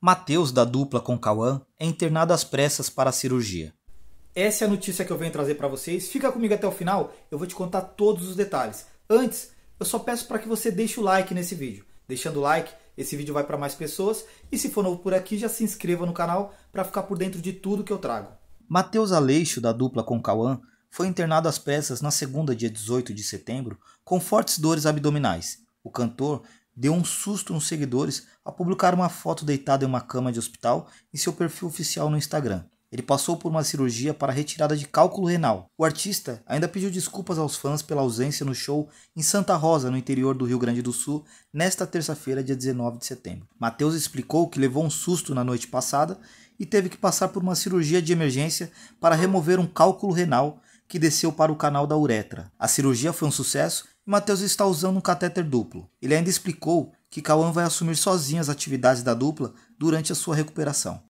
Matheus, da dupla com Cauã, é internado às pressas para a cirurgia. Essa é a notícia que eu venho trazer para vocês. Fica comigo até o final, eu vou te contar todos os detalhes. Antes, eu só peço para que você deixe o like nesse vídeo. Deixando o like, esse vídeo vai para mais pessoas e se for novo por aqui, já se inscreva no canal para ficar por dentro de tudo que eu trago. Matheus Aleixo, da dupla com Cauã, foi internado às pressas na segunda, dia 18 de setembro, com fortes dores abdominais. O cantor deu um susto nos seguidores ao publicar uma foto deitado em uma cama de hospital em seu perfil oficial no Instagram. Ele passou por uma cirurgia para retirada de cálculo renal. O artista ainda pediu desculpas aos fãs pela ausência no show em Santa Rosa, no interior do Rio Grande do Sul, nesta terça-feira, dia 19 de setembro. Matheus explicou que levou um susto na noite passada e teve que passar por uma cirurgia de emergência para remover um cálculo renal que desceu para o canal da uretra. A cirurgia foi um sucesso Matheus está usando um catéter duplo. Ele ainda explicou que Cauã vai assumir sozinho as atividades da dupla durante a sua recuperação.